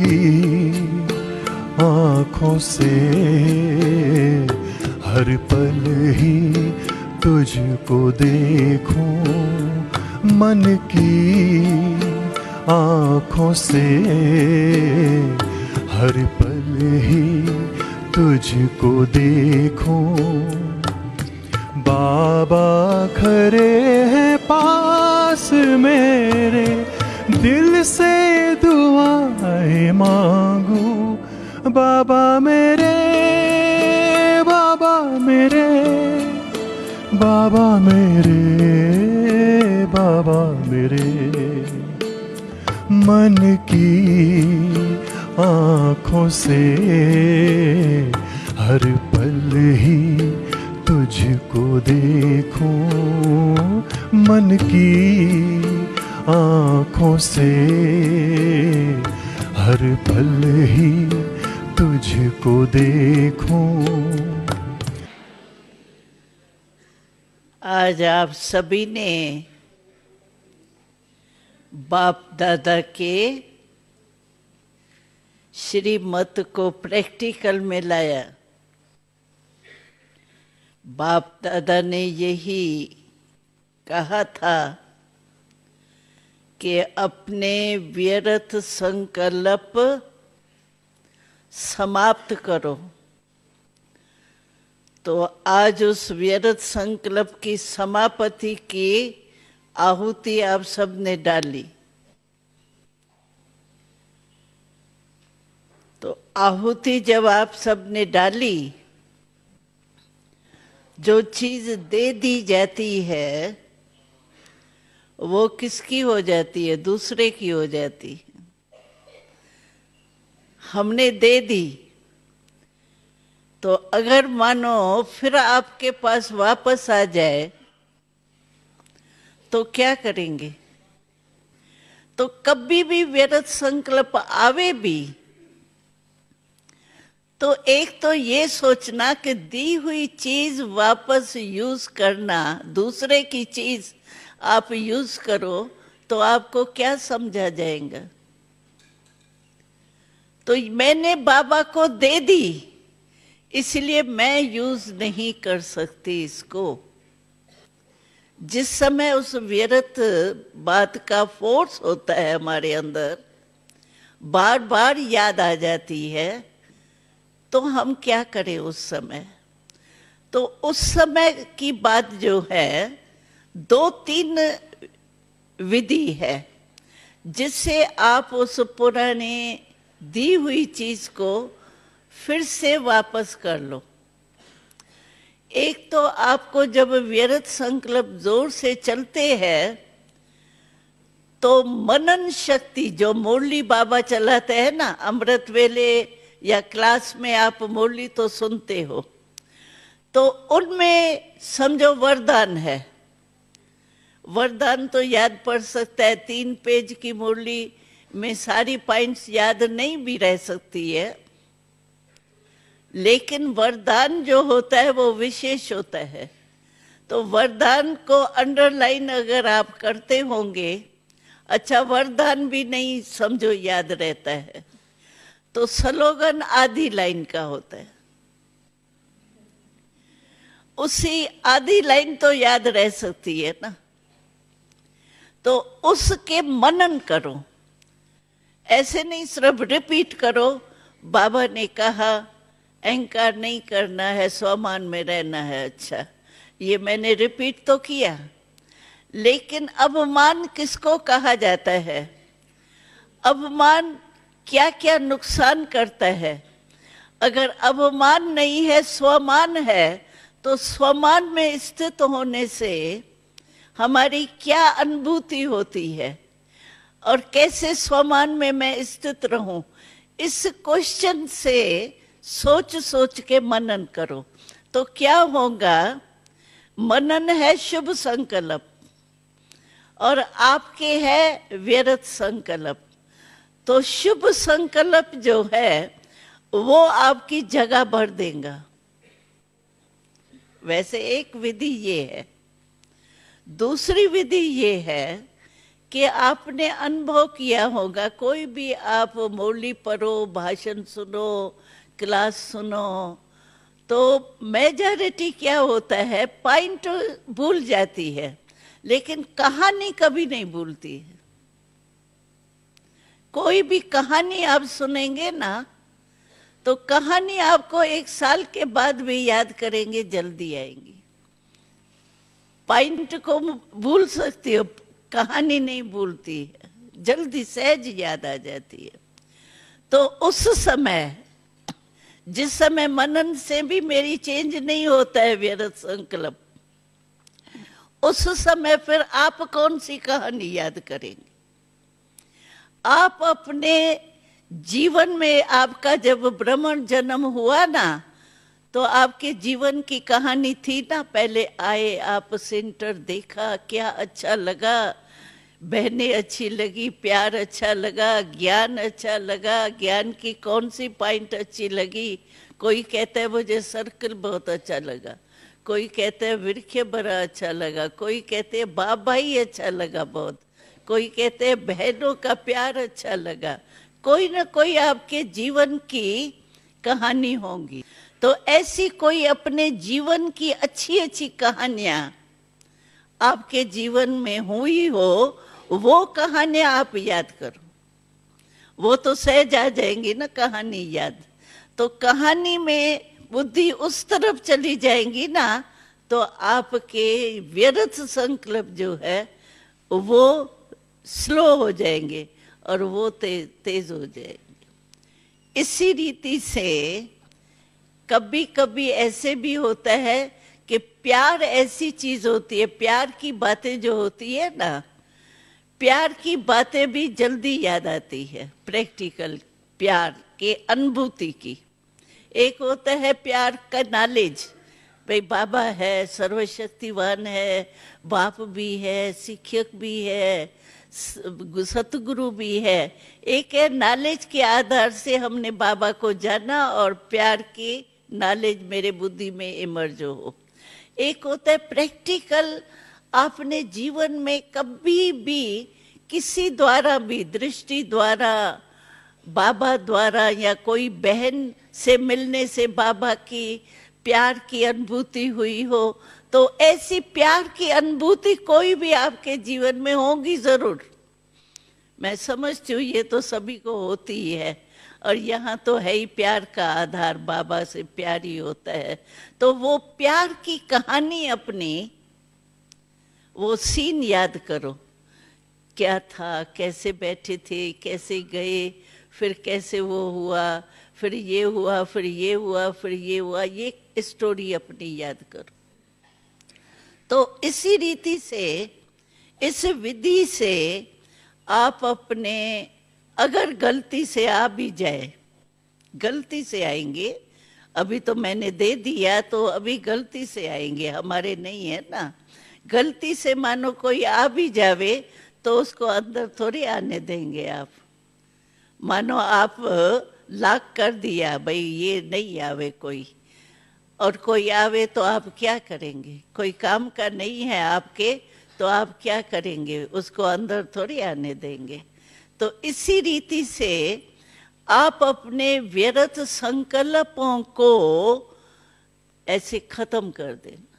की आंखों से हर पल ही तुझको देखूं मन की आंखों से हर पल ही तुझको देखूं बाबा खरे हैं पास मेरे दिल से दुआएं मांगू बाबा मेरे बाबा मेरे बाबा मेरे बाबा मेरे मन की आंखों से हर पल ही तुझको देखूं मन की आंखों से हर पल ही तुझको देखूं आज आप सभी ने बाप दादा के श्रीमत को प्रैक्टिकल में लाया बाप दादा ने यही कहा था कि अपने व्यर्थ संकल्प समाप्त करो तो आज उस व्यर्थ संकल्प की समापति की आहुति आप सब ने डाली तो आहुति जब आप सब ने डाली जो चीज दे दी जाती है वो किसकी हो जाती है दूसरे की हो जाती है हमने दे दी तो अगर मानो फिर आपके पास वापस आ जाए तो क्या करेंगे तो कभी भी व्यर्थ संकल्प आवे भी तो एक तो ये सोचना कि दी हुई चीज वापस यूज करना दूसरे की चीज़ आप यूज करो तो आपको क्या समझा जाएगा तो मैंने बाबा को दे दी इसलिए मैं यूज नहीं कर सकती इसको जिस समय उस व्यर्थ बात का फोर्स होता है हमारे अंदर बार बार याद आ जाती है तो हम क्या करें उस समय तो उस समय की बात जो है दो तीन विधि है जिससे आप उस पुराने दी हुई चीज को फिर से वापस कर लो एक तो आपको जब व्यर्थ संकल्प जोर से चलते हैं तो मनन शक्ति जो मुरली बाबा चलाते हैं ना अमृत वेले या क्लास में आप मुरली तो सुनते हो तो उनमें समझो वरदान है वरदान तो याद पड़ सकता है तीन पेज की मुरली में सारी पॉइंट्स याद नहीं भी रह सकती है लेकिन वरदान जो होता है वो विशेष होता है तो वरदान को अंडरलाइन अगर आप करते होंगे अच्छा वरदान भी नहीं समझो याद रहता है तो स्लोगन आधी लाइन का होता है उसी आधी लाइन तो याद रह सकती है ना तो उसके मनन करो ऐसे नहीं सिर्फ रिपीट करो बाबा ने कहा अहंकार नहीं करना है स्वमान में रहना है अच्छा ये मैंने रिपीट तो किया लेकिन अवमान किसको कहा जाता है अवमान क्या क्या नुकसान करता है अगर अवमान नहीं है स्वमान है तो स्वमान में स्थित होने से हमारी क्या अनुभूति होती है और कैसे स्वमान में मैं स्थित रहूं इस क्वेश्चन से सोच सोच के मनन करो तो क्या होगा मनन है शुभ संकल्प और आपके है व्यर्थ संकल्प तो शुभ संकल्प जो है वो आपकी जगह भर देगा वैसे एक विधि ये है दूसरी विधि ये है कि आपने अनुभव किया होगा कोई भी आप मौली पढ़ो भाषण सुनो क्लास सुनो तो मेजॉरिटी क्या होता है पॉइंट तो भूल जाती है लेकिन कहानी कभी नहीं भूलती है कोई भी कहानी आप सुनेंगे ना तो कहानी आपको एक साल के बाद भी याद करेंगे जल्दी आएंगी पॉइंट को भूल सकती हो कहानी नहीं भूलती है जल्दी सहज याद आ जाती है तो उस समय जिस समय मनन से भी मेरी चेंज नहीं होता है व्यरत संकल्प उस समय फिर आप कौन सी कहानी याद करेंगे आप अपने जीवन में आपका जब भ्रमण जन्म हुआ ना तो आपके जीवन की कहानी थी ना पहले आए आप सेंटर देखा क्या अच्छा लगा बहने अच्छी लगी प्यार अच्छा लगा ज्ञान अच्छा लगा ज्ञान की कौन सी पॉइंट अच्छी लगी कोई कहता है मुझे सर्कल बहुत अच्छा लगा कोई कहता है वृक्ष बड़ा अच्छा लगा कोई कहते है बाबा ही अच्छा लगा बहुत कोई कहते है बहनों का प्यार अच्छा लगा कोई ना कोई आपके जीवन की कहानी होगी तो ऐसी कोई अपने जीवन की अच्छी अच्छी कहानियां आपके जीवन में हुई हो वो कहानियां आप याद करो वो तो सहज आ जाएंगी ना कहानी याद तो कहानी में बुद्धि उस तरफ चली जाएंगी ना तो आपके व्यर्थ संकल्प जो है वो स्लो हो जाएंगे और वो ते, तेज हो जाएंगे इसी रीति से कभी कभी ऐसे भी होता है कि प्यार ऐसी चीज होती है प्यार की बातें जो होती है ना प्यार की बातें भी जल्दी याद आती है प्रैक्टिकल प्यार के अनुभूति की एक होता है प्यार का नॉलेज भाई बाबा है सर्वशक्तिवान है बाप भी है शिक्षक भी है सतगुरु भी है एक है नॉलेज के आधार से हमने बाबा को जाना और प्यार की नॉलेज मेरे बुद्धि में इमर्ज हो एक होता है प्रैक्टिकल आपने जीवन में कभी भी किसी द्वारा भी दृष्टि द्वारा बाबा द्वारा या कोई बहन से मिलने से बाबा की प्यार की अनुभूति हुई हो तो ऐसी प्यार की अनुभूति कोई भी आपके जीवन में होगी जरूर मैं समझती हूँ ये तो सभी को होती ही है और यहाँ तो है ही प्यार का आधार बाबा से प्यार ही होता है तो वो प्यार की कहानी अपनी वो सीन याद करो क्या था कैसे बैठे थे कैसे गए फिर कैसे वो हुआ फिर ये हुआ फिर ये हुआ फिर ये हुआ ये स्टोरी अपनी याद करो तो इसी रीति से इस विधि से आप अपने अगर गलती से आ भी जाए गलती से आएंगे अभी तो मैंने दे दिया तो अभी गलती से आएंगे हमारे नहीं है ना गलती से मानो कोई आ भी जावे तो उसको अंदर थोड़ी आने देंगे आप मानो आप लाख कर दिया भाई ये नहीं आवे कोई और कोई आवे तो आप क्या करेंगे कोई काम का नहीं है आपके तो आप क्या करेंगे उसको अंदर थोड़ी आने देंगे तो इसी रीति से आप अपने व्यर्थ संकल्पों को ऐसे खत्म कर दें